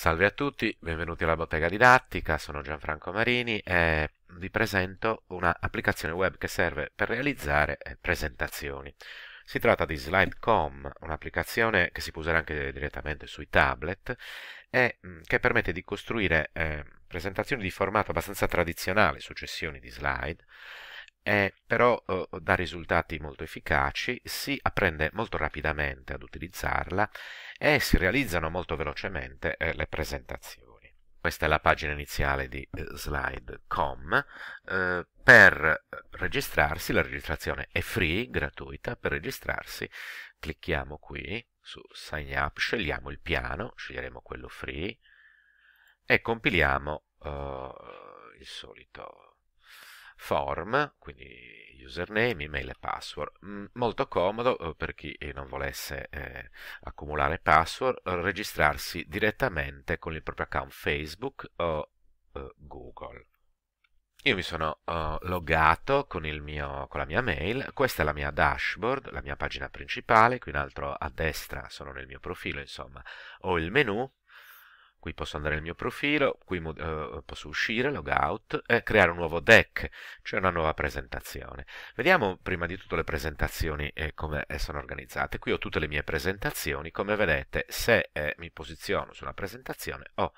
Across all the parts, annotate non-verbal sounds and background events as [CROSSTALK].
Salve a tutti, benvenuti alla bottega didattica, sono Gianfranco Marini e vi presento un'applicazione web che serve per realizzare eh, presentazioni. Si tratta di Slidecom, un'applicazione che si può usare anche direttamente sui tablet e mm, che permette di costruire eh, presentazioni di formato abbastanza tradizionale, successioni di slide, eh, però eh, dà risultati molto efficaci, si apprende molto rapidamente ad utilizzarla e si realizzano molto velocemente eh, le presentazioni. Questa è la pagina iniziale di eh, slide.com. Eh, per registrarsi, la registrazione è free, gratuita, per registrarsi clicchiamo qui su Sign Up, scegliamo il piano, sceglieremo quello free e compiliamo oh, il solito form, quindi username, email e password. Mm, molto comodo eh, per chi eh, non volesse eh, accumulare password, eh, registrarsi direttamente con il proprio account Facebook o eh, Google. Io mi sono eh, logato con, mio, con, la mia mail, questa è la mia dashboard, la mia pagina principale, qui in alto a destra sono nel mio profilo, insomma, ho il menu Qui posso andare nel mio profilo, qui eh, posso uscire, logout, e creare un nuovo deck, cioè una nuova presentazione. Vediamo prima di tutto le presentazioni eh, come sono organizzate. Qui ho tutte le mie presentazioni, come vedete se eh, mi posiziono sulla presentazione ho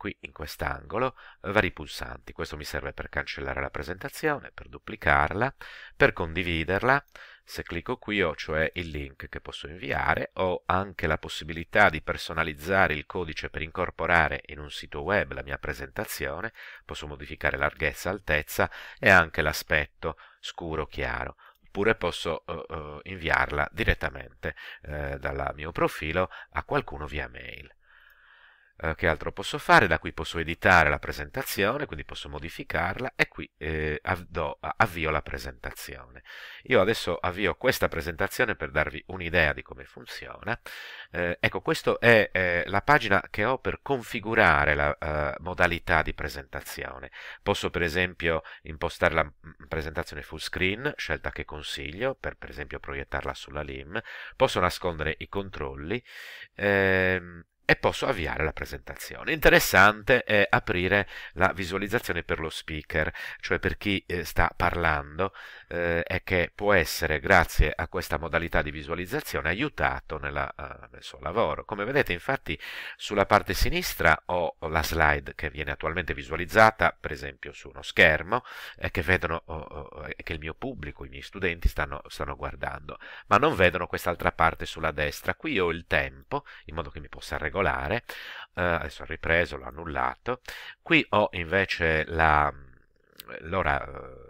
qui in quest'angolo eh, vari pulsanti. Questo mi serve per cancellare la presentazione, per duplicarla, per condividerla. Se clicco qui ho cioè il link che posso inviare, ho anche la possibilità di personalizzare il codice per incorporare in un sito web la mia presentazione, posso modificare larghezza, altezza e anche l'aspetto scuro chiaro oppure posso uh, uh, inviarla direttamente uh, dal mio profilo a qualcuno via mail eh, che altro posso fare? Da qui posso editare la presentazione, quindi posso modificarla e qui eh, av avvio la presentazione. Io adesso avvio questa presentazione per darvi un'idea di come funziona. Eh, ecco, questa è eh, la pagina che ho per configurare la eh, modalità di presentazione. Posso per esempio impostare la mm, presentazione full screen, scelta che consiglio, per per esempio proiettarla sulla LIM. Posso nascondere i controlli. Ehm, e posso avviare la presentazione. Interessante è aprire la visualizzazione per lo speaker, cioè per chi eh, sta parlando e eh, che può essere, grazie a questa modalità di visualizzazione, aiutato nella, eh, nel suo lavoro. Come vedete infatti sulla parte sinistra ho la slide che viene attualmente visualizzata, per esempio su uno schermo, che vedono che il mio pubblico, i miei studenti stanno, stanno guardando, ma non vedono quest'altra parte sulla destra. Qui ho il tempo, in modo che mi possa regolare particolare, eh, adesso ho ripreso, l'ho annullato, qui ho invece la, l'ora eh,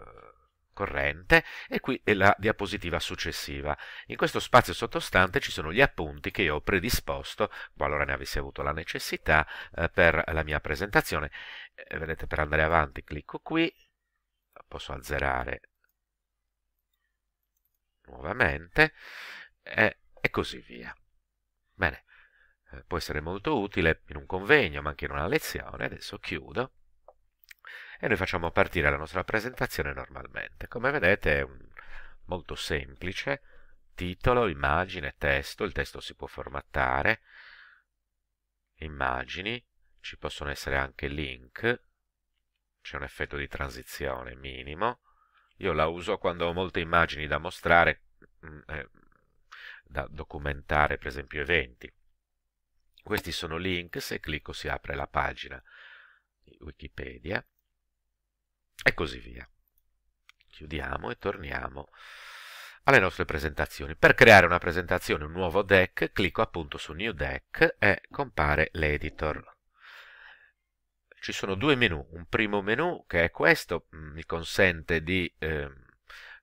corrente e qui è la diapositiva successiva. In questo spazio sottostante ci sono gli appunti che io ho predisposto, qualora ne avessi avuto la necessità, eh, per la mia presentazione. Eh, vedete, per andare avanti clicco qui, posso azzerare nuovamente e, e così via. Bene, eh, può essere molto utile in un convegno, ma anche in una lezione. Adesso chiudo e noi facciamo partire la nostra presentazione normalmente. Come vedete è un, molto semplice, titolo, immagine, testo, il testo si può formattare, immagini, ci possono essere anche link, c'è un effetto di transizione minimo, io la uso quando ho molte immagini da mostrare, mm, eh, da documentare per esempio eventi, questi sono link, se clicco si apre la pagina di Wikipedia e così via. Chiudiamo e torniamo alle nostre presentazioni. Per creare una presentazione, un nuovo deck, clicco appunto su New Deck e compare l'editor. Ci sono due menu, un primo menu che è questo, mm, mi consente di ehm,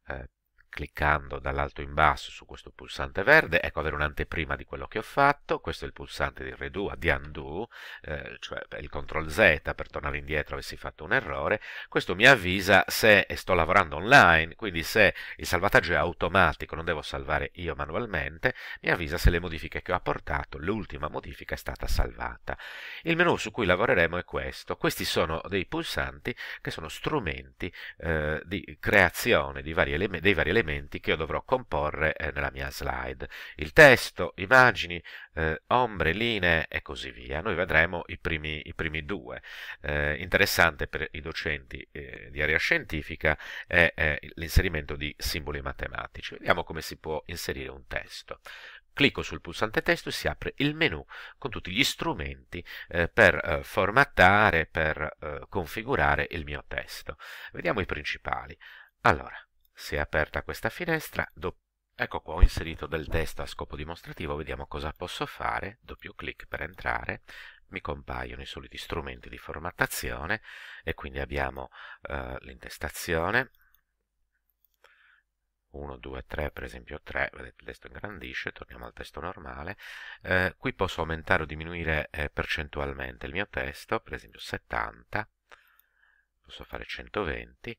eh, cliccando dall'alto in basso su questo pulsante verde, ecco avere un'anteprima di quello che ho fatto, questo è il pulsante di redo, di undo, eh, cioè il CTRL Z per tornare indietro avessi fatto un errore, questo mi avvisa se sto lavorando online, quindi se il salvataggio è automatico, non devo salvare io manualmente, mi avvisa se le modifiche che ho apportato, l'ultima modifica è stata salvata. Il menu su cui lavoreremo è questo, questi sono dei pulsanti che sono strumenti eh, di creazione di vari dei vari elementi elementi che io dovrò comporre eh, nella mia slide. Il testo, immagini, eh, ombre, linee e così via. Noi vedremo i primi, i primi due. Eh, interessante per i docenti eh, di area scientifica è l'inserimento di simboli matematici. Vediamo come si può inserire un testo clicco sul pulsante testo e si apre il menu con tutti gli strumenti eh, per eh, formattare, per eh, configurare il mio testo. Vediamo i principali. Allora, se è aperta questa finestra, ecco qua ho inserito del testo a scopo dimostrativo, vediamo cosa posso fare, doppio clic per entrare, mi compaiono i soliti strumenti di formattazione e quindi abbiamo eh, l'intestazione, 1, 2, 3, per esempio 3, vedete il testo ingrandisce, torniamo al testo normale, eh, qui posso aumentare o diminuire eh, percentualmente il mio testo, per esempio 70, posso fare 120,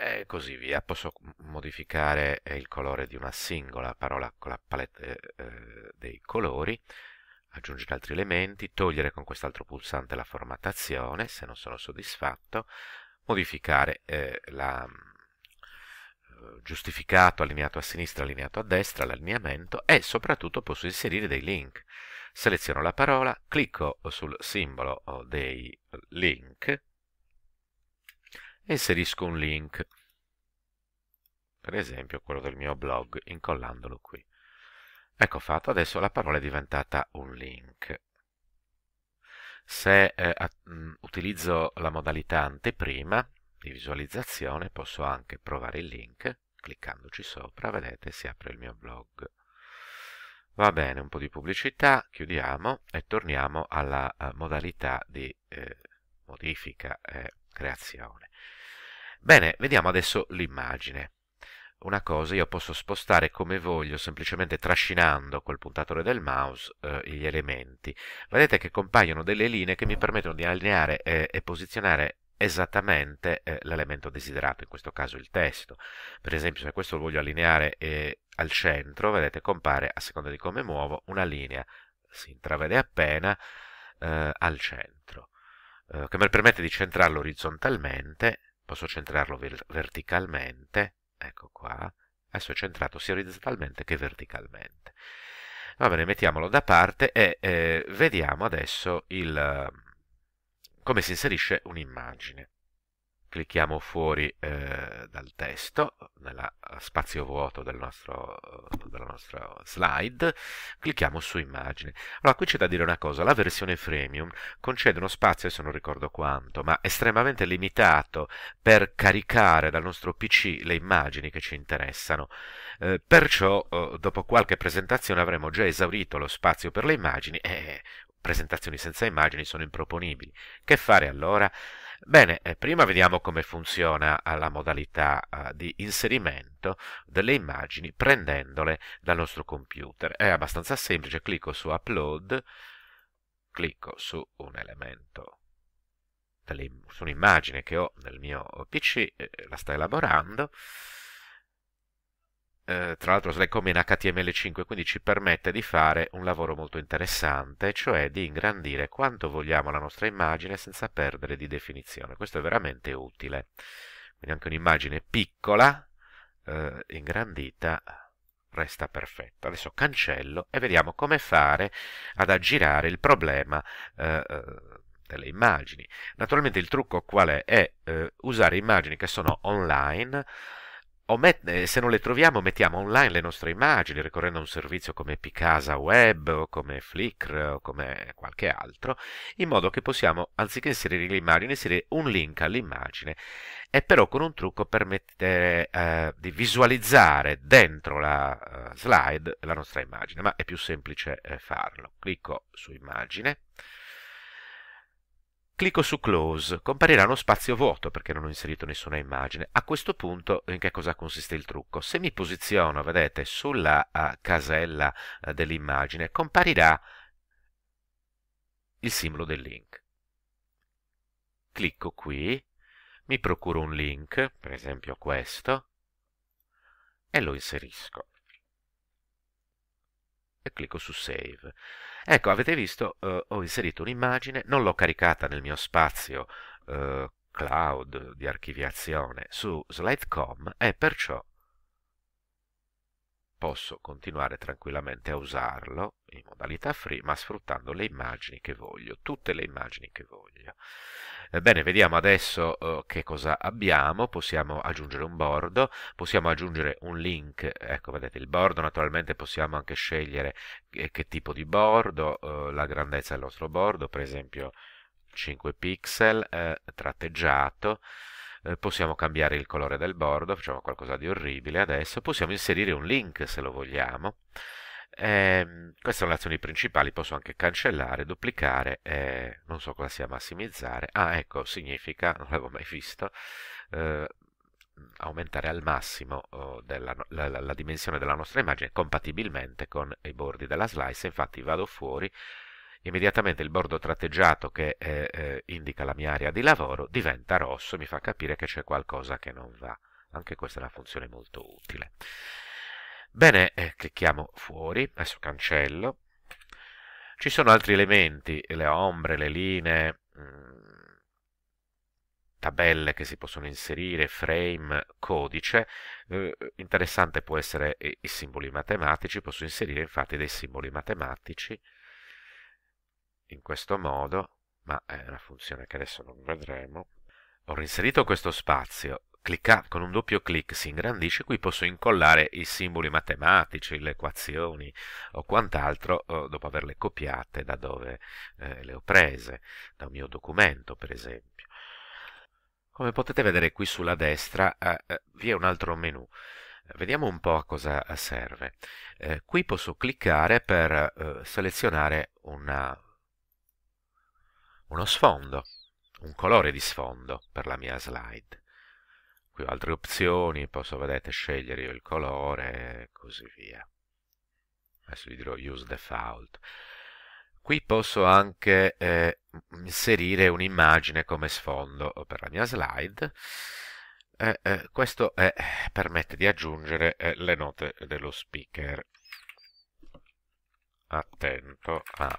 e così via. Posso modificare eh, il colore di una singola parola con la palette eh, dei colori, aggiungere altri elementi, togliere con quest'altro pulsante la formattazione se non sono soddisfatto, modificare eh, la eh, giustificato, allineato a sinistra, allineato a destra, l'allineamento e soprattutto posso inserire dei link. Seleziono la parola, clicco sul simbolo oh, dei link inserisco un link, per esempio quello del mio blog, incollandolo qui. Ecco fatto, adesso la parola è diventata un link. Se eh, mm, utilizzo la modalità anteprima di visualizzazione posso anche provare il link, cliccandoci sopra, vedete si apre il mio blog. Va bene, un po' di pubblicità, chiudiamo e torniamo alla eh, modalità di eh, modifica e creazione. Bene, vediamo adesso l'immagine. Una cosa, io posso spostare come voglio, semplicemente trascinando col puntatore del mouse eh, gli elementi. Vedete che compaiono delle linee che mi permettono di allineare eh, e posizionare esattamente eh, l'elemento desiderato, in questo caso il testo. Per esempio, se questo lo voglio allineare eh, al centro, vedete, compare a seconda di come muovo una linea, si intravede appena eh, al centro, eh, che mi permette di centrarlo orizzontalmente posso centrarlo verticalmente, ecco qua, adesso è centrato sia orizzontalmente che verticalmente. Va bene, mettiamolo da parte e eh, vediamo adesso il, come si inserisce un'immagine clicchiamo fuori eh, dal testo, nello spazio vuoto del nostro, della nostra slide, clicchiamo su immagine. Allora, qui c'è da dire una cosa, la versione freemium concede uno spazio, adesso non ricordo quanto, ma estremamente limitato per caricare dal nostro PC le immagini che ci interessano. Eh, perciò, eh, dopo qualche presentazione avremo già esaurito lo spazio per le immagini e presentazioni senza immagini sono improponibili. Che fare allora? Bene, eh, prima vediamo come funziona eh, la modalità uh, di inserimento delle immagini prendendole dal nostro computer. È abbastanza semplice, clicco su Upload, clicco su un elemento su un'immagine che ho nel mio PC, eh, la sta elaborando, eh, tra l'altro Slack Home in HTML5 quindi ci permette di fare un lavoro molto interessante, cioè di ingrandire quanto vogliamo la nostra immagine senza perdere di definizione. Questo è veramente utile. Quindi anche un'immagine piccola, eh, ingrandita, resta perfetta. Adesso cancello e vediamo come fare ad aggirare il problema eh, eh delle immagini. Naturalmente il trucco qual è? È eh, usare immagini che sono online Met, eh, se non le troviamo mettiamo online le nostre immagini ricorrendo a un servizio come Picasa Web o come Flickr o come qualche altro, in modo che possiamo, anziché inserire l'immagine, inserire un link all'immagine e però con un trucco permette eh, di visualizzare dentro la uh, slide la nostra immagine, ma è più semplice eh, farlo. Clicco su immagine Clicco su Close, comparirà uno spazio vuoto perché non ho inserito nessuna immagine. A questo punto in che cosa consiste il trucco? Se mi posiziono, vedete, sulla uh, casella uh, dell'immagine comparirà il simbolo del link. Clicco qui, mi procuro un link, per esempio questo, e lo inserisco e clicco su Save. Ecco, avete visto, eh, ho inserito un'immagine, non l'ho caricata nel mio spazio eh, cloud di archiviazione su Slide.com e perciò posso continuare tranquillamente a usarlo in modalità free ma sfruttando le immagini che voglio, tutte le immagini che voglio. Bene, vediamo adesso eh, che cosa abbiamo, possiamo aggiungere un bordo, possiamo aggiungere un link, ecco vedete il bordo naturalmente possiamo anche scegliere che, che tipo di bordo, eh, la grandezza del nostro bordo, per esempio 5 pixel, eh, tratteggiato, eh, possiamo cambiare il colore del bordo, facciamo qualcosa di orribile adesso, possiamo inserire un link se lo vogliamo, eh, queste sono le azioni principali, posso anche cancellare, duplicare, eh, non so cosa sia massimizzare. Ah, ecco, significa, [LAUGHS] non l'avevo mai visto, eh, aumentare al massimo oh, della, la, la, la, dimensione della nostra immagine compatibilmente con i bordi della slice. Infatti vado fuori, immediatamente il bordo tratteggiato che eh, eh, indica la mia area di lavoro diventa rosso e mi fa capire che c'è qualcosa che non va. Anche questa è una funzione molto utile. Bene, eh, clicchiamo fuori, adesso cancello. Ci sono altri elementi, le ombre, le linee, mh, mm, tabelle che si possono inserire, frame, codice. Eh, interessante può essere i, eh, i simboli matematici, posso inserire infatti dei simboli matematici in questo modo, ma è una funzione che adesso non vedremo. Ho reinserito questo spazio, Clicca, con un doppio clic si ingrandisce, qui posso incollare i simboli matematici, le equazioni o quant'altro eh, dopo averle copiate da dove eh, le ho prese, da un mio documento per esempio. Come potete vedere qui sulla destra eh, eh vi è un altro menu. Vediamo un po' a cosa eh, serve. Eh, qui posso cliccare per selezionare una, uno sfondo, un colore di sfondo per la mia slide qui ho altre opzioni posso vedete scegliere io il colore e così via adesso vi dirò use default qui posso anche eh, inserire un'immagine come sfondo per la mia slide eh, eh, questo permette di aggiungere eh, le note dello speaker attento a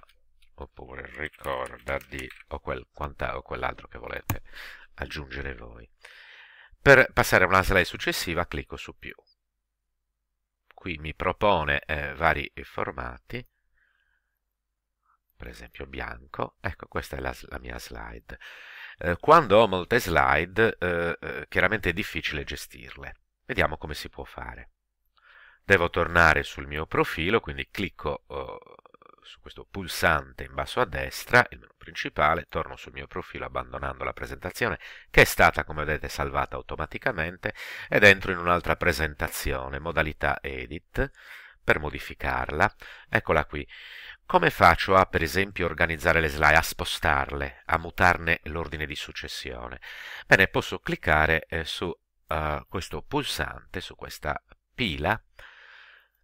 oppure ricorda di o, quel, o quell'altro che volete aggiungere voi per passare a una slide successiva clicco su più. Qui mi propone eh, vari formati, per esempio bianco. Ecco, questa è la, la mia slide. Eh, quando ho molte slide, eh, eh, chiaramente è difficile gestirle. Vediamo come si può fare. Devo tornare sul mio profilo, quindi clicco oh, su questo pulsante in basso a destra, il menu principale, torno sul mio profilo abbandonando la presentazione che è stata come vedete salvata automaticamente ed entro in un'altra presentazione, modalità edit, per modificarla, eccola qui. Come faccio a per esempio organizzare le slide, a spostarle, a mutarne l'ordine di successione? Bene, posso cliccare eh, su uh, questo pulsante, su questa pila,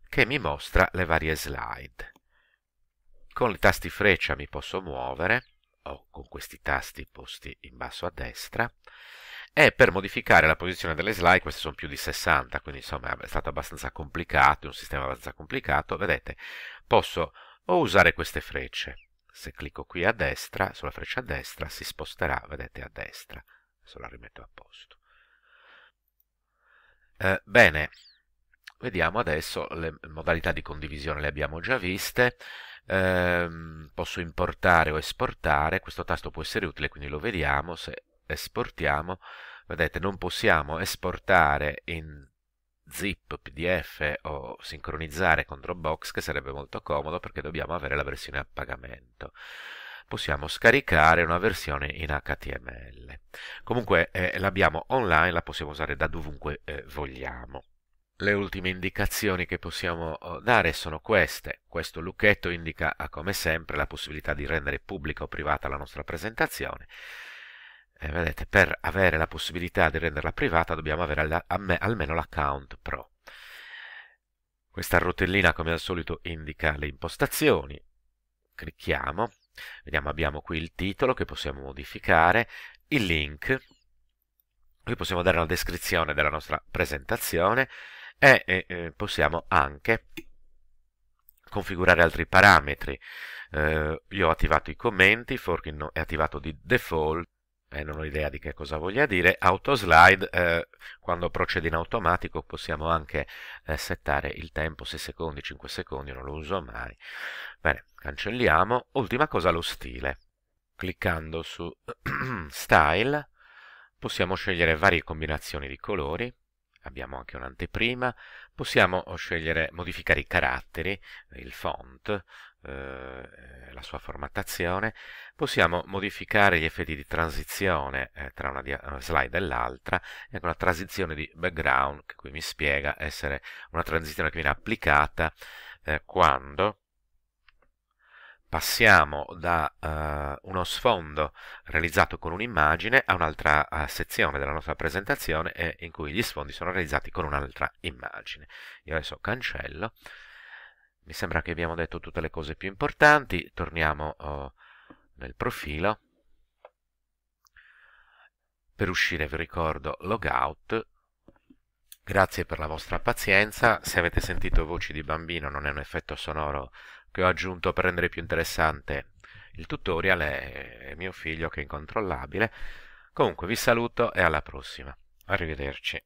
che mi mostra le varie slide con i tasti freccia mi posso muovere o con questi tasti posti in basso a destra e per modificare la posizione delle slide, queste sono più di 60, quindi insomma è stato abbastanza complicato, è un sistema abbastanza complicato, vedete, posso o usare queste frecce, se clicco qui a destra, sulla freccia a destra, si sposterà, vedete, a destra, adesso la rimetto a posto. Eh, bene, vediamo adesso le modalità di condivisione, le abbiamo già viste, ehm, posso importare o esportare, questo tasto può essere utile, quindi lo vediamo, se esportiamo, vedete non possiamo esportare in zip, pdf o sincronizzare con Dropbox che sarebbe molto comodo perché dobbiamo avere la versione a pagamento possiamo scaricare una versione in HTML comunque eh, l'abbiamo online la possiamo usare da dovunque eh, vogliamo le ultime indicazioni che possiamo eh, dare sono queste. Questo lucchetto indica, come sempre, la possibilità di rendere pubblica o privata la nostra presentazione. E eh, vedete, per avere la possibilità di renderla privata dobbiamo avere almeno l'account Pro. Questa rotellina, come al solito, indica le impostazioni. Clicchiamo. Vediamo, abbiamo qui il titolo che possiamo modificare, il link. Qui possiamo dare una descrizione della nostra presentazione, e eh, possiamo anche configurare altri parametri. Eh, io ho attivato i commenti, Forkin è attivato di default, eh, non ho idea di che cosa voglia dire, autoslide, eh, quando procede in automatico possiamo anche eh, settare il tempo 6 secondi, 5 secondi, non lo uso mai. Bene, cancelliamo. Ultima cosa, lo stile. Cliccando su [CLEARS THROAT] Style possiamo scegliere varie combinazioni di colori, abbiamo anche un'anteprima, possiamo eh, scegliere, modificare i caratteri, eh, il font, eh, la sua formattazione, possiamo modificare gli effetti di transizione tra una, slide e l'altra, e anche una transizione di background, che qui mi spiega essere una transizione che viene applicata quando passiamo da uh, uno sfondo realizzato con un'immagine a un'altra uh, sezione della nostra presentazione eh, in cui gli sfondi sono realizzati con un'altra immagine. Io adesso cancello, mi sembra che abbiamo detto tutte le cose più importanti, torniamo uh, nel profilo, per uscire vi ricordo logout, Grazie per la vostra pazienza, se avete sentito voci di bambino non è un effetto sonoro che ho aggiunto per rendere più interessante il tutorial è mio figlio che è incontrollabile. Comunque vi saluto e alla prossima. Arrivederci.